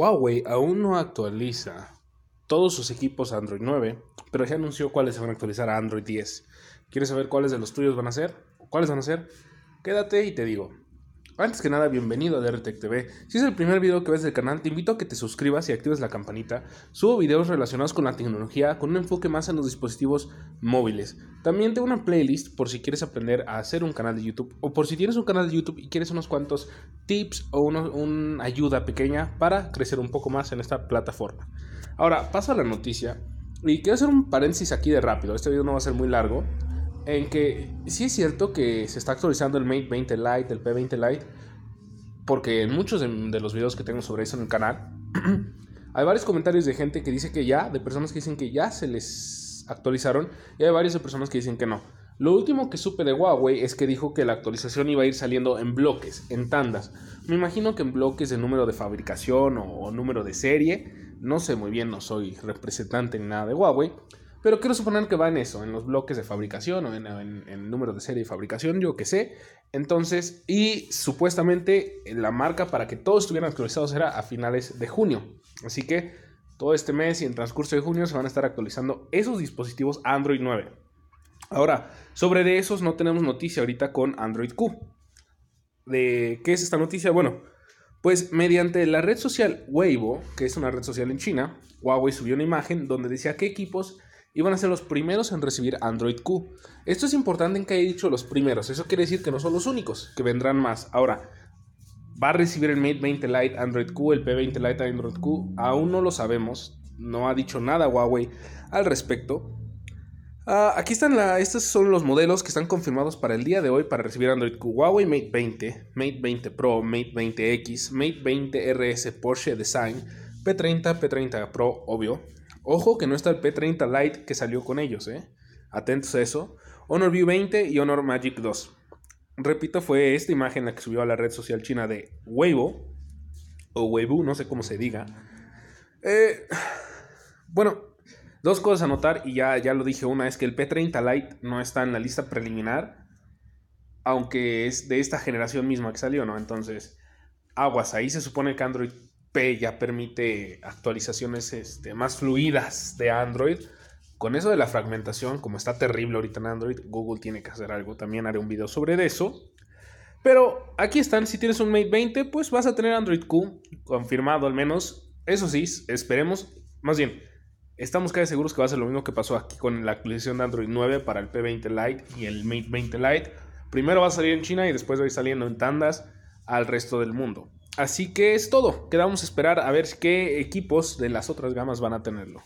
Huawei aún no actualiza todos sus equipos a Android 9, pero ya anunció cuáles se van a actualizar a Android 10. ¿Quieres saber cuáles de los tuyos van a ser? ¿Cuáles van a ser? Quédate y te digo. Antes que nada, bienvenido a DRTEC TV. Si es el primer video que ves del canal, te invito a que te suscribas y actives la campanita. Subo videos relacionados con la tecnología con un enfoque más en los dispositivos móviles. También tengo una playlist por si quieres aprender a hacer un canal de YouTube o por si tienes un canal de YouTube y quieres unos cuantos tips o una ayuda pequeña para crecer un poco más en esta plataforma. Ahora, paso a la noticia. Y quiero hacer un paréntesis aquí de rápido. Este video no va a ser muy largo en que sí es cierto que se está actualizando el Mate 20 Lite, el P20 Lite, porque en muchos de, los videos que tengo sobre eso en el canal, hay varios comentarios de gente que dice que ya, de personas que dicen que ya se les actualizaron, y hay varias de personas que dicen que no. Lo último que supe de Huawei es que dijo que la actualización iba a ir saliendo en bloques, en tandas. Me imagino que en bloques de número de fabricación o, o número de serie. No sé muy bien, no soy representante ni nada de Huawei. Pero quiero suponer que va en eso, en los bloques de fabricación o en, el número de serie de fabricación, yo que sé. Entonces, y supuestamente eh, la marca para que todos estuvieran actualizados era a finales de junio. Así que todo este mes y en transcurso de junio se van a estar actualizando esos dispositivos Android 9. Ahora, sobre de esos no tenemos noticia ahorita con Android Q. ¿De qué es esta noticia? Bueno, pues mediante la red social Weibo, que es una red social en China, Huawei subió una imagen donde decía que equipos van a ser los primeros en recibir Android Q. Esto es importante en que haya dicho los primeros, eso quiere decir que no son los únicos, que vendrán más. Ahora, va a recibir el Mate 20 Lite Android Q, el P20 Lite Android Q, aún no lo sabemos, no ha dicho nada Huawei al respecto. Ah, aquí están la, estos son los modelos que están confirmados para el día de hoy para recibir Android Q. Huawei Mate 20, Mate 20 Pro, Mate 20X, Mate 20 RS Porsche Design, P30, P30 Pro, obvio, Ojo que no está el P30 Lite que salió con ellos, ¿eh? Atentos a eso. Honor View 20 y Honor Magic 2. Repito, fue esta imagen la que subió a la red social china de Weibo. O Weibo, no sé cómo se diga. Eh, bueno, dos cosas a notar y ya, ya lo dije. Una es que el P30 Lite no está en la lista preliminar. Aunque es de esta generación misma que salió, ¿no? Entonces, aguas. Ahí se supone que Android P ya permite actualizaciones este, más fluidas de Android. Con eso de la fragmentación, como está terrible ahorita en Android, Google tiene que hacer algo. También haré un video sobre eso. Pero aquí están, si tienes un Mate 20, pues vas a tener Android Q, confirmado al menos. Eso sí, esperemos, más bien, estamos casi seguros que va a ser lo mismo que pasó aquí con la actualización de Android 9 para el P20 Lite y el Mate 20 Lite. Primero va a salir en China y después va a ir saliendo en tandas al resto del mundo. Así que es todo. Quedamos a esperar a ver qué equipos de las otras gamas van a tenerlo.